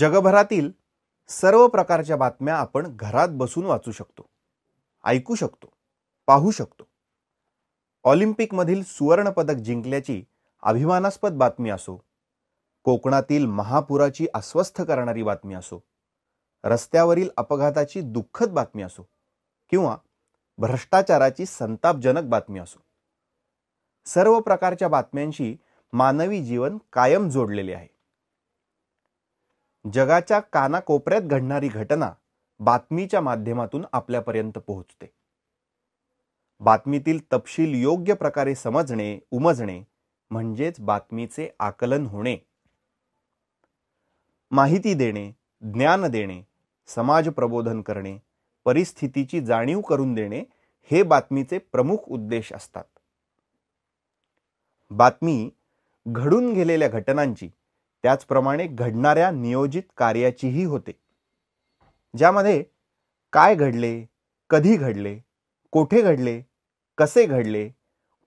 जगभरातील सर्व प्रकारच्या बातम्या आपण घरात बसून वाचू शकतो ऐकू शकतो पाहू शकतो ऑलिम्पिकमधील सुवर्णपदक जिंकल्याची अभिमानास्पद बातमी असो कोकणातील महापुराची अस्वस्थ करणारी बातमी असो रस्त्यावरील अपघाताची दुःखद बातमी असो किंवा भ्रष्टाचाराची संतापजनक बातमी असो सर्व प्रकारच्या बातम्यांशी मानवी जीवन कायम जोडलेले आहे जगाच्या कानाकोपऱ्यात घडणारी घटना बातमीच्या माध्यमातून आपल्यापर्यंत पोहोचते बातमीतील तपशील योग्य प्रकारे समजणे उमजणे म्हणजेच बातमीचे आकलन होणे माहिती देणे ज्ञान देणे समाज प्रबोधन करणे परिस्थितीची जाणीव करून देणे हे बातमीचे प्रमुख उद्देश असतात बातमी घडून गेलेल्या घटनांची त्याचप्रमाणे घडणाऱ्या नियोजित कार्याचीही होते ज्यामध्ये काय घडले कधी घडले कोठे घडले कसे घडले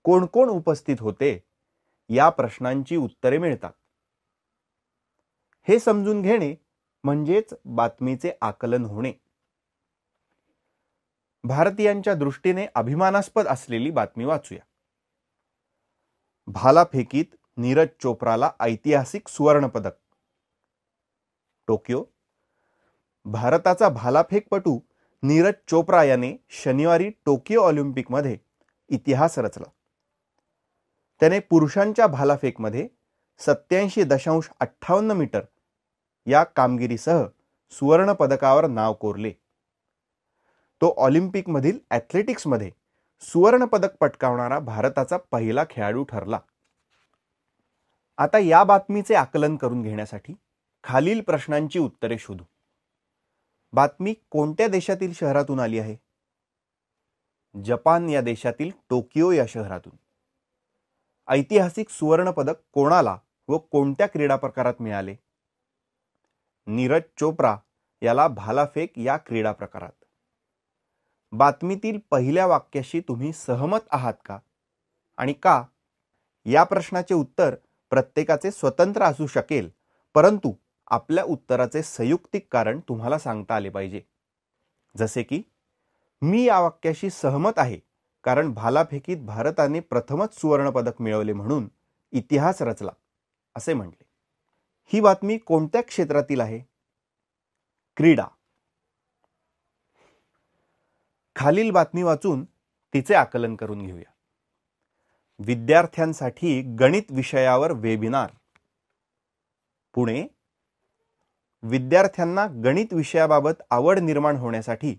कोण कोण उपस्थित होते या प्रश्नांची उत्तरे मिळतात हे समजून घेणे म्हणजेच बातमीचे आकलन होणे भारतीयांच्या दृष्टीने अभिमानास्पद असलेली बातमी वाचूया भालाफेकीत नीरज चोप्राला ऐतिहासिक सुवर्णपदक टोकियो भारताचा भालाफेकपटू नीरज चोप्रा याने शनिवारी टोकियो ऑलिम्पिकमध्ये इतिहास रचला त्याने पुरुषांच्या भालाफेकमध्ये सत्याऐंशी दशांश अठ्ठावन्न मीटर या कामगिरीसह सुवर्णपदकावर नाव कोरले तो ऑलिम्पिकमधील ॲथलेटिक्समध्ये सुवर्णपदक पटकावणारा भारताचा पहिला खेळाडू ठरला आता या बातमीचे आकलन करून घेण्यासाठी खालील प्रश्नांची उत्तरे शोधू बातमी कोणत्या देशातील शहरातून आली आहे जपान या देशातील टोकियो या शहरातून ऐतिहासिक सुवर्णपदक कोणाला व कोणत्या क्रीडा प्रकारात मिळाले नीरज चोप्रा याला भालाफेक या क्रीडा प्रकारात बातमीतील पहिल्या वाक्याशी तुम्ही सहमत आहात का आणि का या प्रश्नाचे उत्तर प्रत्येकाचे स्वतंत्र असू शकेल परंतु आपल्या उत्तराचे संयुक्तिक कारण तुम्हाला सांगता आले पाहिजे जसे की मी या वाक्याशी सहमत आहे कारण भालाफेकीत भारताने प्रथमच सुवर्णपदक मिळवले म्हणून इतिहास रचला असे म्हटले ही बातमी कोणत्या क्षेत्रातील आहे क्रीडा खालील बातमी वाचून तिचे आकलन करून घेऊया विद्यार्थ्यांसाठी गणित विषयावर वेबिनार पुणे विद्यार्थ्यांना गणित विषयाबाबत आवड निर्माण होण्यासाठी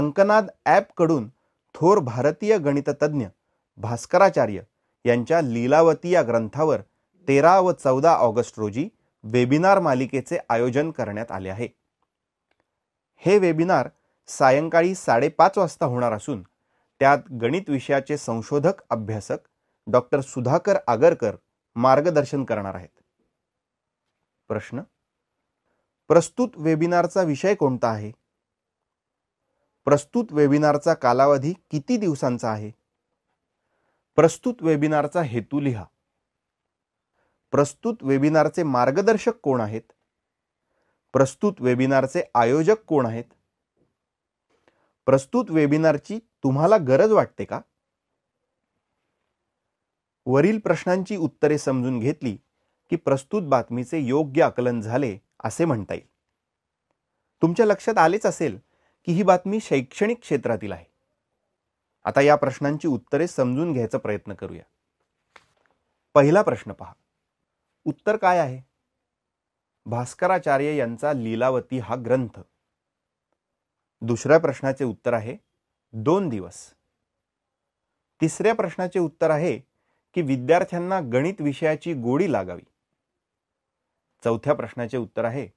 अंकनाद कडून थोर भारतीय गणिततज्ञ भास्कराचार्य यांच्या लीलावती या ग्रंथावर तेरा व चौदा ऑगस्ट रोजी वेबिनार मालिकेचे आयोजन करण्यात आले आहे हे वेबिनार सायंकाळी साडेपाच वाजता होणार असून त्यात गणित विषयाचे संशोधक अभ्यासक डॉक्टर सुधाकर आगरकर मार्गदर्शन करणार आहेत प्रश्न प्रस्तुत वेबिनारचा विषय कोणता आहे प्रस्तुत वेबिनारचा कालावधी किती दिवसांचा आहे प्रस्तुत वेबिनारचा हेतू लिहा प्रस्तुत वेबिनारचे मार्गदर्शक कोण आहेत प्रस्तुत वेबिनारचे आयोजक कोण आहेत प्रस्तुत वेबिनारची तुम्हाला गरज वाटते का वरील प्रश्नांची उत्तरे समजून घेतली की प्रस्तुत बातमीचे योग्य आकलन झाले असे म्हणता येईल तुमच्या लक्षात आलेच असेल की ही बातमी शैक्षणिक क्षेत्रातील आहे आता या प्रश्नांची उत्तरे समजून घ्यायचा प्रयत्न करूया पहिला प्रश्न पहा उत्तर काय आहे भास्कराचार्य यांचा लीलावती हा ग्रंथ दुसऱ्या प्रश्नाचे उत्तर आहे दोन दिवस तिसऱ्या प्रश्नाचे उत्तर आहे की विद्यार्थ्यांना गणित विषयाची गोडी लागावी चौथ्या प्रश्नाचे उत्तर आहे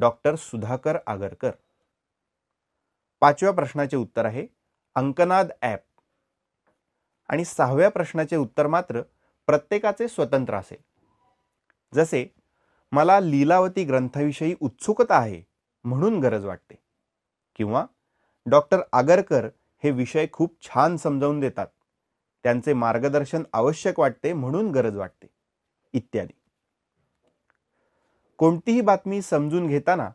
डॉक्टर सुधाकर आगरकर पाचव्या प्रश्नाचे उत्तर आहे अंकनाद ॲप आणि सहाव्या प्रश्नाचे उत्तर मात्र प्रत्येकाचे स्वतंत्र असेल जसे मला लीलावती ग्रंथाविषयी उत्सुकता आहे म्हणून गरज वाटते किंवा डॉक्टर आगरकर हे विषय खूप छान समजावून देतात त्यांचे मार्गदर्शन आवश्यक वाटते म्हणून गरज वाटते इत्यादी कोणतीही बातमी समजून घेताना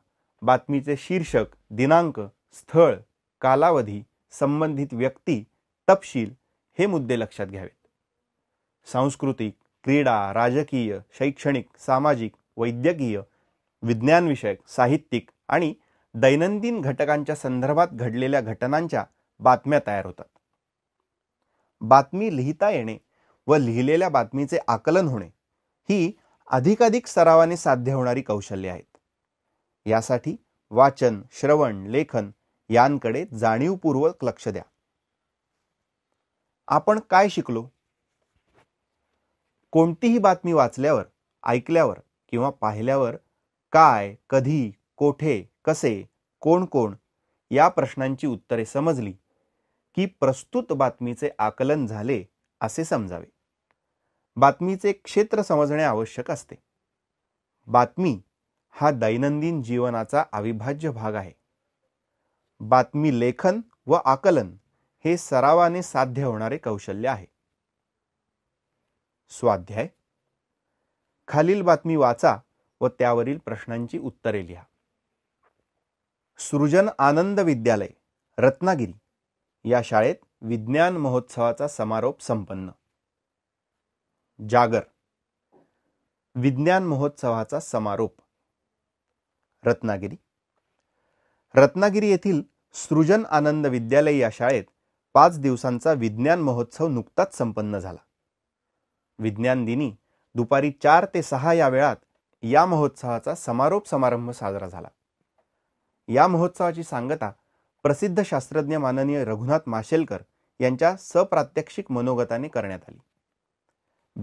बातमीचे शीर्षक दिनांक स्थळ कालावधी संबंधित व्यक्ती तपशील हे मुद्दे लक्षात घ्यावेत सांस्कृतिक क्रीडा राजकीय शैक्षणिक सामाजिक वैद्यकीय विज्ञानविषयक साहित्यिक आणि दैनंदिन घटकांच्या संदर्भात घडलेल्या घटनांच्या बातम्या तयार होतात बातमी लिहिता येणे व लिहिलेल्या बातमीचे आकलन होणे ही अधिकाधिक सरावाने साध्य होणारी कौशल्ये आहेत यासाठी वाचन श्रवण लेखन यांकडे जाणीवपूर्वक लक्ष द्या आपण काय शिकलो कोणतीही बातमी वाचल्यावर ऐकल्यावर किंवा पाहिल्यावर काय कधी कोठे कसे कोण कोण या प्रश्नांची उत्तरे समजली की प्रस्तुत बातमीचे आकलन झाले असे समजावे बातमीचे क्षेत्र समजणे आवश्यक असते बातमी हा दैनंदिन जीवनाचा अविभाज्य भाग आहे बातमी लेखन व आकलन हे सरावाने साध्य होणारे कौशल्य आहे स्वाध्याय खालील बातमी वाचा व त्यावरील प्रश्नांची उत्तरे लिहा सृजन आनंद विद्यालय रत्नागिरी या शाळेत विज्ञान महोत्सवाचा समारोप संपन्न जागर विज्ञान महोत्सवाचा समारोप रत्नागिरी रत्नागिरी येथील सृजन आनंद विद्यालय या शाळेत पाच दिवसांचा विज्ञान महोत्सव नुकताच संपन्न झाला विज्ञान दिनी दुपारी चार ते सहा या वेळात या महोत्सवाचा समारोप समारंभ साजरा झाला या महोत्सवाची सांगता प्रसिद्ध शास्त्रज्ञ माननीय रघुनाथ माशेलकर यांच्या सप्रात्यक्षिक मनोगताने करण्यात आली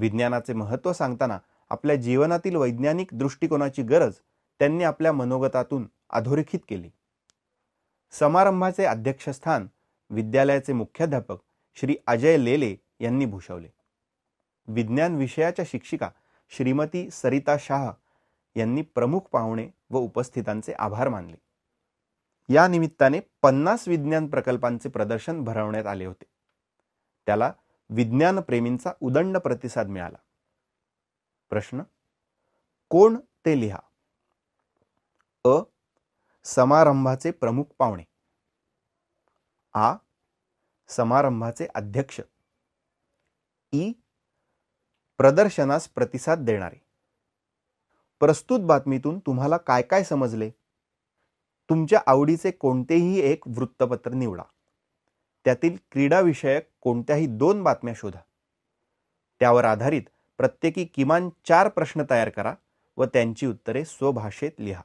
विज्ञानाचे महत्त्व सांगताना आपल्या जीवनातील वैज्ञानिक दृष्टिकोनाची गरज त्यांनी आपल्या मनोगतातून अधोरेखित केली समारंभाचे अध्यक्षस्थान विद्यालयाचे मुख्याध्यापक श्री अजय लेले यांनी भूषवले विज्ञान विषयाच्या शिक्षिका श्रीमती सरिता शाह यांनी प्रमुख पाहुणे व उपस्थितांचे आभार मानले या निमित्ताने पन्नास विज्ञान प्रकल्पांचे प्रदर्शन भरवण्यात आले होते त्याला विज्ञानप्रेमींचा उदंड प्रतिसाद मिळाला प्रश्न कोण ते लिहा अ समारंभाचे प्रमुख पाहुणे आ समारंभाचे अध्यक्ष ई प्रदर्शनास प्रतिसाद देणारे प्रस्तुत बातमीतून तुम्हाला काय काय समजले तुमच्या आवडीचे कोणतेही एक वृत्तपत्र निवडा त्यातील क्रीडाविषयक कोणत्याही दोन बातम्या शोधा त्यावर आधारित प्रत्येकी किमान चार प्रश्न तयार करा व त्यांची उत्तरे स्वभाषेत लिहा